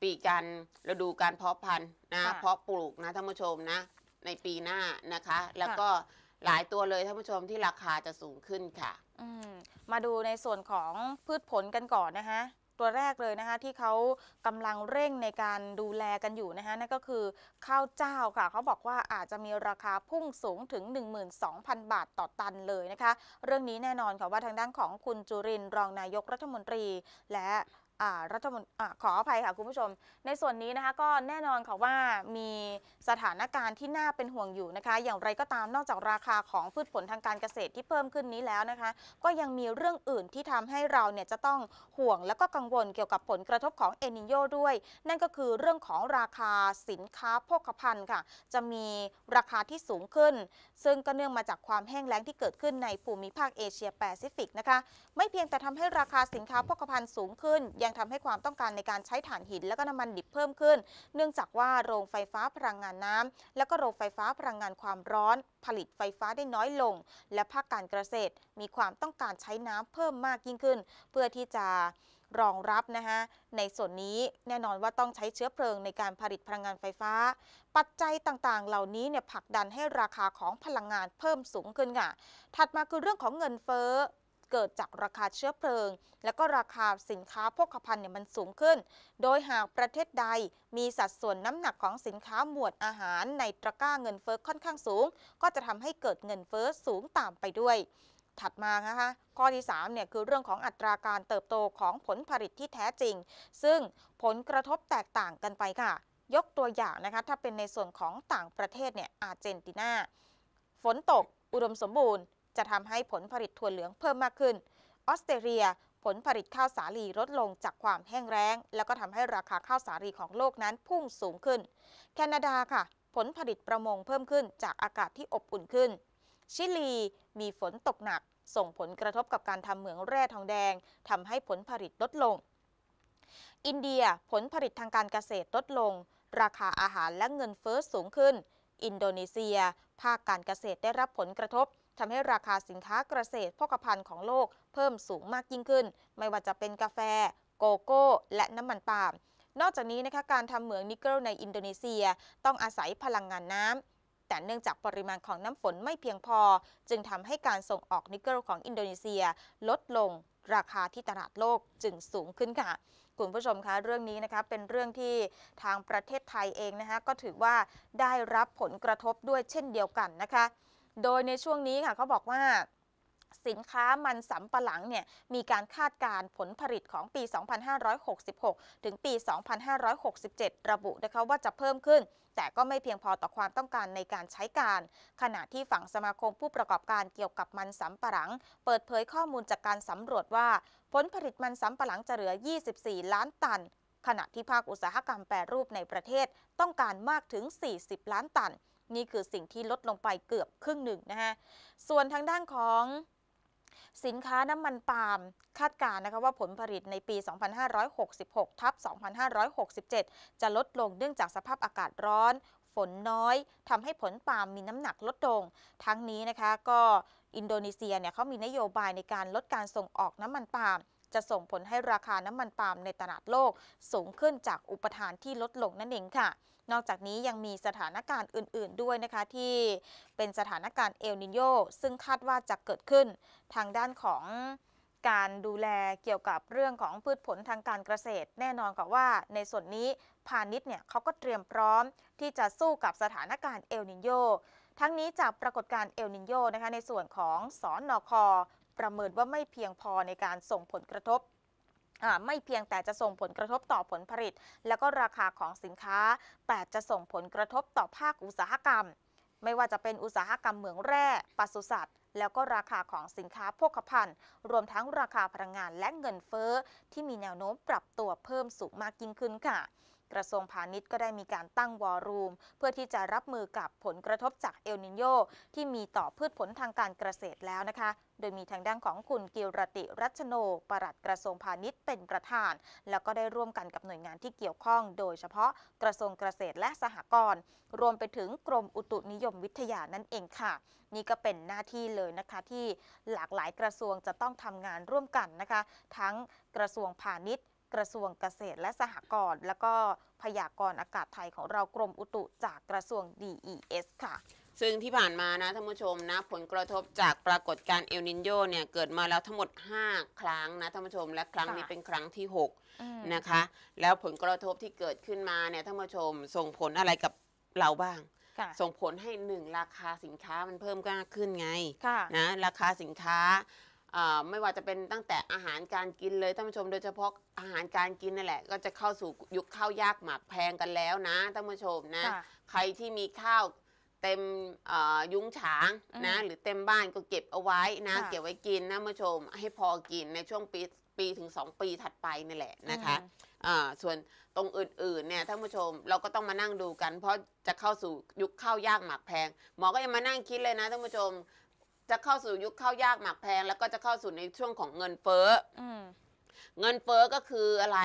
[SPEAKER 1] ปีการฤดูการเพาะพันธุ์นะะเพาะปลูกนะท่านผู้ชมนะในปีหน้านะคะ แล้วก็หลายตัวเลยท่านผู้ชมที่ราคาจะสูงขึ้นค่ะ
[SPEAKER 2] อืมมาดูในส่วนของพืชผลกันก่อนนะคะตัวแรกเลยนะคะที่เขากำลังเร่งในการดูแลกันอยู่นะคะนั่นก็คือข้าวเจ้าค่ะเขาบอกว่าอาจจะมีราคาพุ่งสูงถึง 12,000 บาทต่อตันเลยนะคะเรื่องนี้แน่นอนค่ะว่าทางด้านของคุณจุรินรองนายกรัฐมนตรีและรัฐมนตรีขออภัยค่ะคุณผู้ชม ในส่วนนี้นะคะก็แน่นอนค่ะว่ามีสถานการณ์ที่น่าเป็นห่วงอยู่นะคะ อย่างไรก็ตามนอกจากราคาของพืชผลทางการเกษตรที่เพิ่มขึ้นนี้แล้วนะคะก็ยังมีเรื่องอื่นที่ทำให้เราเนี่ยจะต้องห่วงและก็กังวลเกี่ยวกับผลกระทบของเอนิโยด้วย นั่นก็คือเรื่องของราคาสินค้าโภคภัณฑ์ค่ะ จะมีราคาที่สูงขึ้น ซึ่งก็เนื่องมาจากความแห้งแล้งที่เกิดขึ้นในภูมิภาคเอเชียแปซิฟิกนะคะ ไม่เพียงแต่ทำให้ราคาสินค้าโภคภัณฑ์สูงขึ้นยังงทำให้ความต้องการในการใช้ถ่านหิน และก็น้ำมันดิบเพิ่มขึ้น เนื่องจากว่าโรงไฟฟ้าพลังงานน้ำ และก็โรงไฟฟ้าพลังงานความร้อน ผลิตไฟฟ้าได้น้อยลง และภาคการเกษตรมีความต้องการใช้น้ำเพิ่มมากยิ่งขึ้น เพื่อที่จะรองรับนะคะในส่วนนี้แน่นอนว่าต้องใช้เชื้อเพลิงในการผลิตพลังงานไฟฟ้า ปัจจัยต่างๆ เหล่านี้เนี่ยผลักดันให้ราคาของพลังงานเพิ่มสูงขึ้นค่ะ ถัดมาคือเรื่องของเงินเฟ้อเกิดจากราคาเชื้อเพลิง และก็ราคาสินค้าโภคภัณฑ์เนี่ยมันสูงขึ้น โดยหากประเทศใดมีสัดส่วนน้ำหนักของสินค้าหมวดอาหารในตะกร้าเงินเฟ้อค่อนข้างสูง ก็จะทำให้เกิดเงินเฟ้อสูงตามไปด้วย ถัดมานะคะข้อที่3เนี่ยคือเรื่องของอัตราการเติบโตของผลผลิตที่แท้จริง ซึ่งผลกระทบแตกต่างกันไปค่ะ ยกตัวอย่างนะคะถ้าเป็นในส่วนของต่างประเทศเนี่ยอาร์เจนตินาฝนตกอุดมสมบูรณ์จะทำให้ผลผลิตถั่วเหลืองเพิ่มมากขึ้น ออสเตรเลียผลผลิตข้าวสาลีลดลงจากความแห้งแรงแล้วก็ทำให้ราคาข้าวสาลีของโลกนั้นพุ่งสูงขึ้น แคนาดาค่ะ ผลผลิตประมงเพิ่มขึ้นจากอากาศที่อบอุ่นขึ้น ชิลีมีฝนตกหนัก ส่งผลกระทบกับการทำเหมืองแร่ทองแดงทำให้ผลผลิตลดลง อินเดียผลผลิตทางการเกษตรลดลง ราคาอาหารและเงินเฟ้อสูงขึ้น อินโดนีเซีย ภาคการเกษตรได้รับผลกระทบทำให้ราคาสินค้าเกษตร พกภัณฑ์ของโลกเพิ่มสูงมากยิ่งขึ้น ไม่ว่าจะเป็นกาแฟ โกโก้ และน้ำมันปาล์ม นอกจากนี้นะคะการทำเหมืองนิกเกิลในอินโดนีเซียต้องอาศัยพลังงานน้ำแต่เนื่องจากปริมาณของน้ำฝนไม่เพียงพอ จึงทำให้การส่งออกนิกเกิลของอินโดนีเซียลดลงราคาที่ตลาดโลกจึงสูงขึ้นค่ะคุณผู้ชมคะเรื่องนี้นะคะ เป็นเรื่องที่ทางประเทศไทยเองนะคะ ก็ถือว่าได้รับผลกระทบด้วยเช่นเดียวกันนะคะโดยในช่วงนี้ค่ะเขาบอกว่า สินค้ามันสำปะหลังเนี่ยมีการคาดการผลผลิตของปี 2566 ถึงปี 2567 ระบุนะคะว่าจะเพิ่มขึ้นแต่ก็ไม่เพียงพอต่อความต้องการในการใช้การ ขณะที่ฝั่งสมาคมผู้ประกอบการเกี่ยวกับมันสำปะหลัง เปิดเผยข้อมูลจากการสำรวจว่าผลผลิตมันสำปะหลังจะเหลือ 24 ล้านตันขณะที่ภาคอุตสาหกรรมแปรรูปในประเทศต้องการมากถึง 40 ล้านตันนี่คือสิ่งที่ลดลงไปเกือบครึ่งหนึ่งนะคะส่วนทางด้านของสินค้าน้ำมันปาล์มคาดการณ์นะคะว่าผลผลิตในปี 2566 ทับ 2567 จะลดลงเนื่องจากสภาพอากาศร้อน ฝนน้อยทำให้ผลปาล์มมีน้ำหนักลดลง ทั้งนี้นะคะก็อินโดนีเซียเนี่ยเขามีนโยบายในการลดการส่งออกน้ำมันปาล์มจะส่งผลให้ราคาน้ำมันปาล์มในตลาดโลกสูงขึ้นจากอุปทานที่ลดลงนั่นเองค่ะ นอกจากนี้ยังมีสถานการณ์อื่นๆด้วยนะคะที่เป็นสถานการณ์เอลนิโยซึ่งคาดว่าจะเกิดขึ้นทางด้านของการดูแลเกี่ยวกับเรื่องของพืชผลทางการเกษตร แน่นอนกับว่าในส่วนนี้พาณิชย์เนี่ยเขาก็เตรียมพร้อมที่จะสู้กับสถานการณ์เอลนิโยทั้งนี้จากปรากฏการณ์เอลนิโยนะคะ ในส่วนของสอนนอคประเมินว่าไม่เพียงพอในการส่งผลกระทบ ไม่เพียงแต่จะส่งผลกระทบต่อผลผลิต และก็ราคาของสินค้า แต่ จะส่งผลกระทบต่อภาคอุตสาหกรรม ไม่ว่าจะเป็นอุตสาหกรรม เหมืองแร่ ปศุสัตว์ แล้วก็ราคาของสินค้าโภคภัณฑ์ รวมทั้งราคาพลังงานและเงินเฟ้อที่มีแนวโน้มปรับตัวเพิ่ม สูง มากยิ่งขึ้นค่ะกระทรวงพาณิชย์ก็ได้มีการตั้งวอรูมเพื่อที่จะรับมือกับผลกระทบจากเอลนินโยที่มีต่อพืชผลทางการเกษตรแล้วนะคะ โดยมีทางด้านของคุณกิรติรัชโนปลัดกระทรวงพาณิชย์เป็นประธานแล้วก็ได้ร่วมกันกับหน่วยงานที่เกี่ยวข้อง โดยเฉพาะกระทรวงเกษตรและสหกรณ์รวมไปถึงกรมอุตุนิยมวิทยานั่นเองค่ะ นี่ก็เป็นหน้าที่เลยนะคะที่หลากหลายกระทรวงจะต้องทำงานร่วมกันนะคะ ทั้งกระทรวงพาณิชย์กระทรวงเกษตรและสหกรณ์แล้วก็พยากรณ์อากาศไทยของเรากรมอุตุจากกระทรวง DES ค่ะ
[SPEAKER 1] ซึ่งที่ผ่านมานะท่านผู้ชมนะผลกระทบจากปรากฏการณ์เอลนินโยเนี่ยเกิดมาแล้วทั้งหมด 5 ครั้งนะท่านผู้ชมและครั้งนี้เป็นครั้งที่6นะคะแล้วผลกระทบที่เกิดขึ้นมาเนี่ยท่านผู้ชมส่งผลอะไรกับเราบ้าง ส่งผลให้หนึ่งราคาสินค้ามันเพิ่ม้าขึ้นไงะนะราคาสินค้าไม่ว่าจะเป็นตั้งแต่อาหารการกินเลยท่านผู้ชม โดยเฉพาะอาหารการกินนั่นแหละ ก็จะเข้าสู่ยุคข้าวยากหมากแพงกันแล้วนะท่านผู้ชมนะใครที่มีข้าวเต็มยุ้งฉางนะหรือเต็มบ้านก็เก็บเอาไว้นะเก็บไว้กินนะท่านผู้ชมให้พอกินในช่วงปีปีถึง 2 ปีถัดไปนี่แหละนะคะส่วนตรงอื่นๆเนี่ยท่านผู้ชมเราก็ต้องมานั่งดูกัน เพราะจะเข้าสู่ยุคข้าวยากหมากแพง หมอก็ยังมานั่งคิดเลยนะท่านผู้ชมจะเข้าสู่ยุคข้าวยากหมากแพงแล้วก็จะเข้าสู่ในช่วงของเงินเฟ้อเงินเฟ้อก็คืออะไร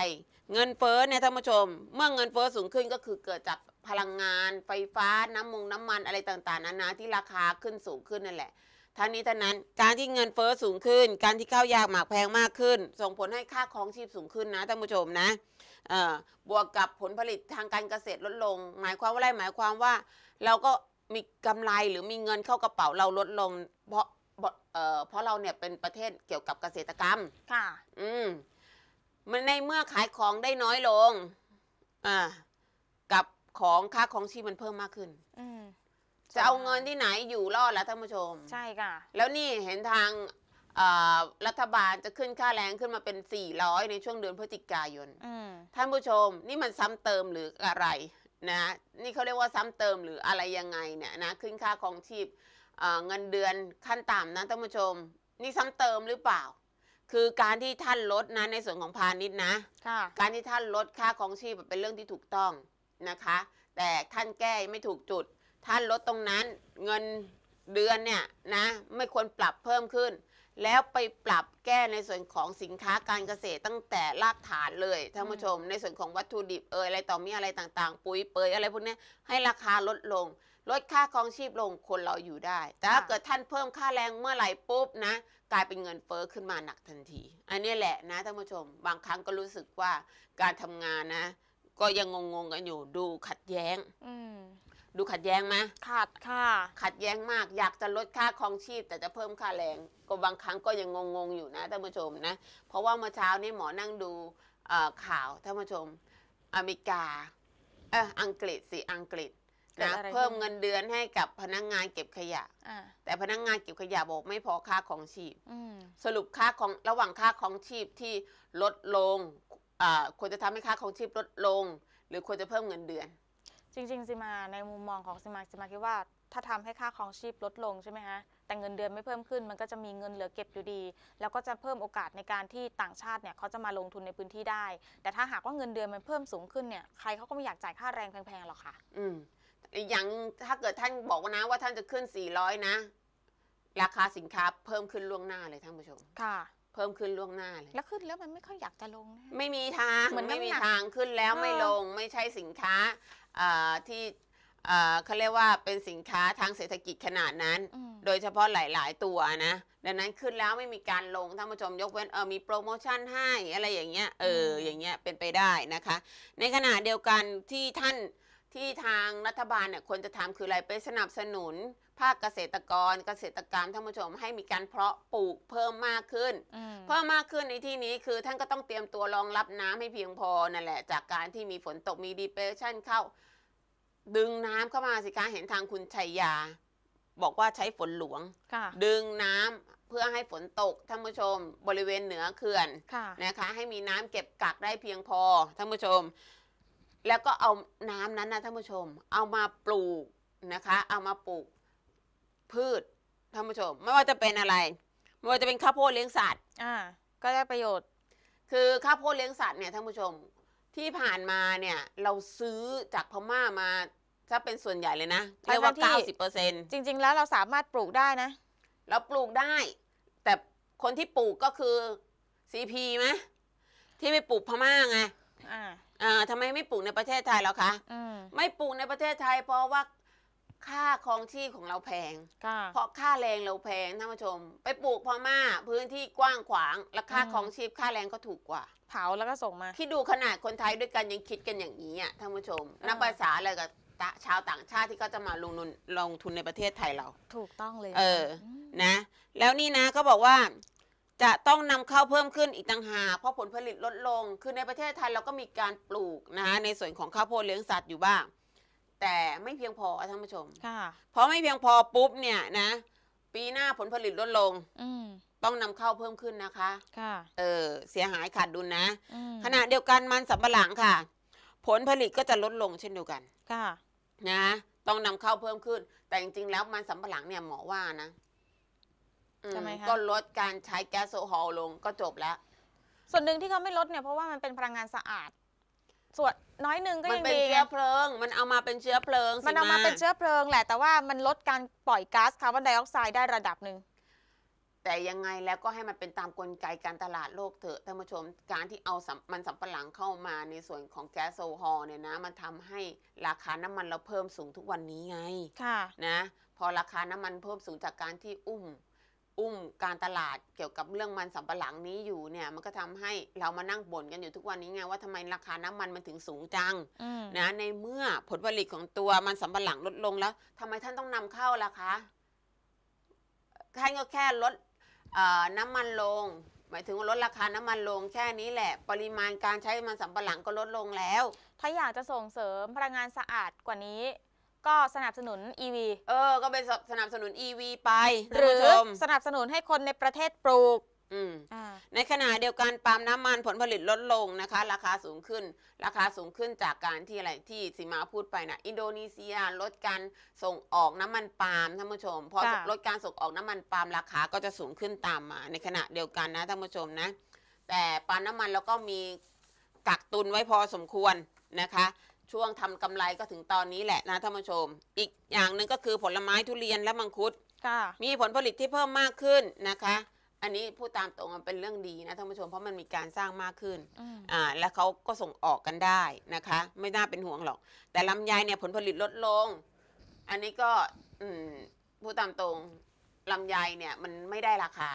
[SPEAKER 1] เงินเฟ้อเนี่ยท่านผู้ชม เมื่อเงินเฟ้อสูงขึ้นก็คือเกิดจากพลังงาน ไฟฟ้าน้ำมงน้ำมันอะไรต่าง ๆนานาที่ราคาขึ้นสูงขึ้นนั่นแหละทั้งนี้ทั้งนั้น การที่เงินเฟ้อสูงขึ้น การที่ข้าวยากหมากแพงมากขึ้น ส่งผลให้ค่าครองชีพสูงขึ้นนะท่านผู้ชมนะบวกกับผลผลิตทางการเกษตรลดลง หมายความว่าอะไรหมายความว่าเราก็มีกำไรหรือมีเงินเข้ากระเป๋าเราลดลง เพราะเพราะเราเนี่ยเป็นประเทศเกี่ยวกับเกษตรกรรม ค่ะ อืมมันในเมื่อขายของได้น้อยลงอ่ากับของค่าของชีพมันเพิ่มมากขึ้น อืมจะเอาเงินที่ไหนอยู่รอดล่ะท่านผู้ชม ใช่ค่ะ แล้วนี่เห็นทางรัฐบาลจะขึ้นค่าแรง ขึ้นมาเป็น 400 ในช่วงเดือนพฤศจิกายนท่านผู้ชม นี่มันซ้ำเติมหรืออะไรนะนี่เขาเรียกว่าซ้ำเติมหรืออะไรยังไงเนี่ยนะขึ้นค่าของชีพเงินเดือนขั้นต่ำนะท่านผู้ชม นี่ซ้ำเติมหรือเปล่า คือการที่ท่านลดนะในส่วนของพาณิชย์นะการที่ท่านลดค่าของชีพเป็นเรื่องที่ถูกต้องนะคะ แต่ท่านแก้ไม่ถูกจุด ท่านลดตรงนั้นเงินเดือนเนี่ยนะไม่ควรปรับเพิ่มขึ้นแล้วไปปรับแก้ในส่วนของสินค้าการเกษตร ตั้งแต่รากฐานเลยท่านผู้ชมในส่วนของวัตถุดิบเอยอะไรต่อมีอะไรต่างๆ ปุ๋ยเปยอะไรพวกนี้ให้ราคาลดลง ลดค่าครองชีพลงคนเราอยู่ได้ แต่ถ้าเกิดท่านเพิ่มค่าแรงเมื่อไหร่ปุ๊บนะ กลายเป็นเงินเฟอ้อขึ้นมาหนักทันที อันนี้แหละนะท่านผู้ชม บางครั้งก็รู้สึกว่าการทำงานนะ ก็ยังงงๆกันอยู่ ดูขัดแย้งดูขัดแย้งไหมขัดค่ะ ขัดแย้งมาก อยากจะลดค่าครองชีพ แต่จะเพิ่มค่าแรง ก็บางครั้งก็ยังงง ๆ อยู่นะท่านผู้ชมนะ เพราะว่าเมื่อเช้านี้หมอนั่งดูข่าวท่านผู้ชม อเมริกา เอออังกฤษสิ อังกฤษนะ เพิ่มเงินเดือนให้กับพนักงงานเก็บขยะ แต่พนักงงานเก็บขยะบอกไม่พอค่าของชีพสรุปค่าของ ระหว่างค่าของชีพที่ลดลงควรจะทำให้ค่าของชีพลดลงหรือควรจะเพิ่มเงินเดือน
[SPEAKER 2] จริงๆสิมาในมุมมองของสิมาสิมาคิดว่าถ้าทำให้ค่าครองชีพลดลงใช่ไหมฮะแต่เงินเดือนไม่เพิ่มขึ้นมันก็จะมีเงินเหลือเก็บอยู่ดี แล้วก็จะเพิ่มโอกาสในการที่ต่างชาติเนี่ยเขาจะมาลงทุนในพื้นที่ได้ แต่ถ้าหากว่าเงินเดือนมันเพิ่มสูงขึ้นเนี่ยใครเขาก็ไม่อยากจ่ายค่าแรงแพงๆหรอกค่ะอืมอย่างถ้
[SPEAKER 1] าเกิดท่านบอกว่านะว่าท่านจะขึ้น400นะราคาสินค้าเพิ่มขึ้นล่วงหน้าเลยท่านผู้ชมค่ะเพิ่มขึ้นล่วงหน้าเลย แล้วขึ้นแล้วมันไม่ค่อยอยากจะลงนะ ไม่มีทางมันไม่มีทางขึ้นแล้วไม่ลง ไม่ใช่สินค้าอ่ที่เอ่เขาเรียกว่าเป็นสินค้าทางเศรษฐกิจขนาดนั้น โดยเฉพาะหลาย ๆ ตัวนะ ดังนั้นขึ้นแล้วไม่มีการลง ท่านผู้ชมยกเว้นเออมีโปรโมชั่นให้อะไรอย่างเงี้ย เออ อย่างเงี้ยเป็นไปได้นะคะ ในขณะเดียวกันที่ท่าน ที่ทางรัฐบาลเนี่ยควรจะทำคืออะไรไปสนับสนุนภาคเกษตรกรเกษตรกรรมท่านผู้ชม ให้มีการเพาะปลูกเพิ่มมากขึ้น เพิ่มมากขึ้นในที่นี้คือท่านก็ต้องเตรียมตัวรองรับน้ำให้เพียงพอนั่นแหละจากการที่มีฝนตกมีดีเพรสชันเข้า ดึงน้ำเข้ามาสิคะเห็นทางคุณชัยยา บอกว่าใช้ฝนหลวงดึงน้ำเพื่อให้ฝนตกท่านผู้ชม บริเวณเหนือเขื่อนนะคะ ให้มีน้ำเก็บกักได้เพียงพอท่านผู้ชม แล้วก็เอาน้ำนั้นนะท่านผู้ชม เอามาปลูกนะคะ เอามาปลูกพืชท่านผู้ชมไม่ว่าจะเป็นอะไรไม่ว่าจะเป็นข้าวโพดเลี้ยงสัตว์อ่าก็ได้ประโยชน์ คือข้าวโพดเลี้ยงสัตว์เนี่ยท่านผู้ชมที่ผ่านมาเนี่ยเราซื้อจากพม่ามา ถ้าเป็นส่วนใหญ่เลยนะเรียกว่า90%จริง ๆ แล้วเราสามารถปลูกได้นะ เราปลูกได้ แต่คนที่ปลูกก็คือซีพีไหมที่ไม่ปลูกพม่าไงอ่าทำไมไม่ปลูกในประเทศไทยแล้วคะมไม่ปลูกในประเทศไทย เพราะว่าค่าครองชีพของเราแพง เพราะค่าแรงเราแพงท่านผู้ชม ไปปลูกพม่าพื้นที่กว้างขวางราคาค่าครองชีพค่าแรงก็ถูกกว่า เผาแล้วก็ส่งมา ที่ดูขนาดคนไทยด้วยกันยังคิดกันอย่างนี้อ่ะท่านผู้ชมนักบภาษาอะไรกับชาวต่างชาติที่เขาจะมาลงทุนลงทุนในประเทศไทยเราถูกต้องเลย เออ นะ แล้วนี่นะเขาบอกว่า จะต้องนำเข้าเพิ่มขึ้นอีกต่างหากเพราะผลผลิตลดลง คือในประเทศไทยเราก็มีการปลูกนะฮะในส่วนของข้าวโพดเลี้ยงสัตว์อยู่บ้างแต่ไม่เพียงพอท่านผู้ชม ค่ะเพราะไม่เพียงพอปุ๊บเนี่ยนะปีหน้าผลผลิตลดลงต้องนำเข้าเพิ่มขึ้นนะคะ ค่ะ เออ เสียหายขาดดุลนนะขณะเดียวกันมันสำปะหลังค่ะ ผลผลิตก็จะลดลงเช่นเดียวกันค่ะนะต้องนำเข้าเพิ่มขึ้น แต่จริงๆแล้วมันสำปะหลังเนี่ยหมอว่านะะก็ลดการใช้แก๊สโซฮอลลงก็จบแล้ว
[SPEAKER 2] ส่วนหนึ่งที่เขาไม่ลดเนี่ย เพราะว่ามันเป็นพลังงานสะอาดส่วนน้อยหนึ่งก็ยัีมันเป็นเชื้อเพล
[SPEAKER 1] ิง มันเอามาเป็นเชื้อเพลิง มันเอามาเป็นเชื้
[SPEAKER 2] อเพลิงแหละ แต่ว่ามันลดการปล่อยก๊าซคาร์บอนไดออกไซด์ได้ระดับหนึ่ง แต่ยังไงแล
[SPEAKER 1] ้วก็ให้มันเป็นตามกลไกการตลาดโลกเถอะ ท่านผู้ชม การที่เอามันสัมปะหลังเข้ามาในส่วนของแก๊สโซฮอล์เนี่ยนะ มันทำให้ราคาน้ำมันเราเพิ่มสูงทุกวันนี้ไง ค่ะ นะ พอราคาน้ำมันเพิ่มสูงจากการที่อุ้มอุ้มการตลาดเกี่ยวกับเรื่องมันสำปะหลังนี้อยู่เนี่ยมันก็ทำให้เรามานั่งบ่นกันอยู่ทุกวันนี้ไง ว่าทำไมราคาน้ำมันมันถึงสูงจังนะในเมื่อผลผลิตของตัวมันสำปะหลังลดลงแล้ว ทำไมท่านต้องนำเข้าล่ะคะท่านก็แค่ลดน้ำมันลง หมายถึงลดราคาน้ำมันลง แค่นี้แหละ ปริมาณการใช้มันสำปะหลังก็
[SPEAKER 2] ลดลงแล้ว ถ้าอยากจะส่งเสริมพลังงานสะอาดกว่านี้ก็สนับสนุน e ีเออ ก็ไปสนับสนุน e
[SPEAKER 1] ีไปหรือ
[SPEAKER 2] สนับสนุนให้คนในประเทศปล
[SPEAKER 1] ูกในขณะเดียวกันปาล์มน้ำมันผลผลิตลดลงนะคะ ราคาสูงขึ้น ราคาสูงขึ้นจากการที่อะไรที่สิมาพูดไปนะอินโดนีเซียลดการส่งออกน้ำมันปาล์มท่านผู้ชมพอลดการส่งออกน้ำมันปาล์มราคาก็จะสูงขึ้นตามมาในขณะเดียวกันนะท่านผู้ชมนะ แต่ปาล์มน้ำมันเราก็มีกักตุนไว้พอสมควรนะคะช่วงทำกำไรก็ถึงตอนนี้แหละนะท่านผู้ชม อีกอย่างหนึ่งก็คือผลไม้ทุเรียนและมังคุดค่ะมีผลผลิตที่เพิ่มมากขึ้นนะคะ อันนี้พูดตามตรงมันเป็นเรื่องดีนะท่านผู้ชมเพราะมันมีการสร้างมากขึ้นออ่า และเขาก็ส่งออกกันได้นะคะ ไม่น่าเป็นห่วงหรอก แต่ลำไยเนี่ยผลผลิตลดลง อันนี้ก็อืมพูดตามตรงลำไยเนี่ยมันไม่ได้ราคา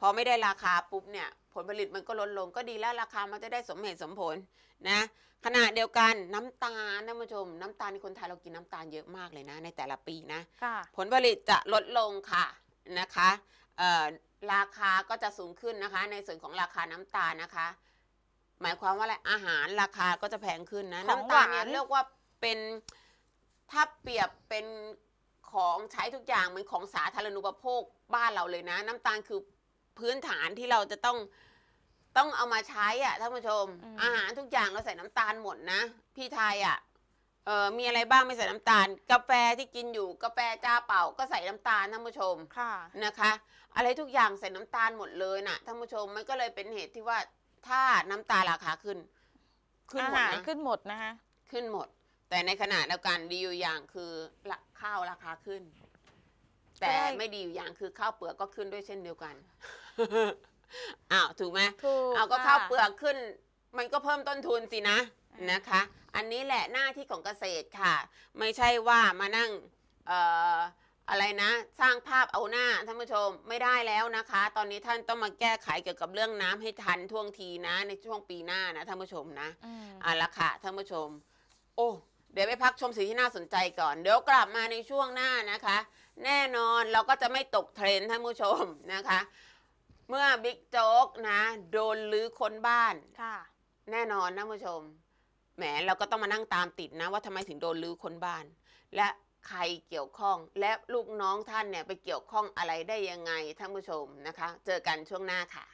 [SPEAKER 1] พอไม่ได้ราคาปุ๊บเนี่ยผลผลิตมันก็ลดลง ก็ดีแล้วราคามันจะได้สมเหตุสมผลนะขณะเดียวกันน้ำตาลนะผู้ชม น้ำตาลในคนไทยเรากินน้ำตาลเยอะมากเลยนะ ในแต่ละปีนะผลผลิตจะลดลงค่ะนะคะ ราคาก็จะสูงขึ้นนะคะ ในส่วนของราคาน้ำตาลนะคะ หมายความว่าอะไรอาหารราคาก็จะแพงขึ้นนะ น้ำตาลเนี่ยเรียกว่าเป็นถ้าเปรียบเป็นของใช้ทุกอย่างเหมือนของสาธารณูปโภคบ้านเราเลยนะ น้ำตาลคือพื้นฐานที่เราจะต้องต้องเอามาใช้อ่ะท่านผู้ชมอมอาหารทุกอย่างเราใส่น้ำตาลหมดนะพี่ไทยอ่ะเออมีอะไรบ้างไม่ใส่น้ำตาล กาแฟที่กินอยู่กาแฟจ้าเป่าก็ใส่น้ำตาลท่านผู้ชม ค่ะนะคะ อะไรทุกอย่างใส่น้ำตาลหมดเลยนะ่ะท่านผู้ชมมันก็เลยเป็นเหตุที่ว่าถ้าน้ำตาลราคาขึ้นขึ้นหมดนะขึ้นหมดนะคะขึ้นหมดแต่ในขณะเดียวกันดีอยู่อย่างคือข้าวราคาขึ้นแต่ไม่ดีอยู่อย่างคือข้าวเปลือกก็ขึ้นด้วยเช่นเดียวกันอ้าว ถูกไหมเอาก็ข้าวเปลือกขึ้น มันก็เพิ่มต้นทุนสินะ นะคะ อันนี้แหละหน้าที่ของเกษตรค่ะ ไม่ใช่ว่ามานั่งเอ่ออะไรนะ สร้างภาพเอาหน้าท่านผู้ชมไม่ได้แล้วนะคะ ตอนนี้ท่านต้องมาแก้ไขเกี่ยวกับเรื่องน้ำให้ทันท่วงทีนะ ในช่วงปีหน้านะ ท่านผู้ชมนะอ่าละค่ะท่านผู้ชม โอ้เดี๋ยวไปพักชมสิ่งที่น่าสนใจก่อนเดี๋ยวกลับมาในช่วงหน้านะคะแน่นอนเราก็จะไม่ตกเทรนท่านผู้ชมนะคะ เมื่อบิ๊กโจ๊กนะโดนลื้อค้นบ้านค่ะ แน่นอนท่านผู้ชม แหมเราก็ต้องมานั่งตามติดนะ ว่าทำไมถึงโดนลื้อค้นบ้าน และใครเกี่ยวข้องและลูกน้องท่านเนี่ยไปเกี่ยวข้องอะไรได้ยังไงท่านผู้ชมนะคะ เจอกันช่วงหน้าค่ะ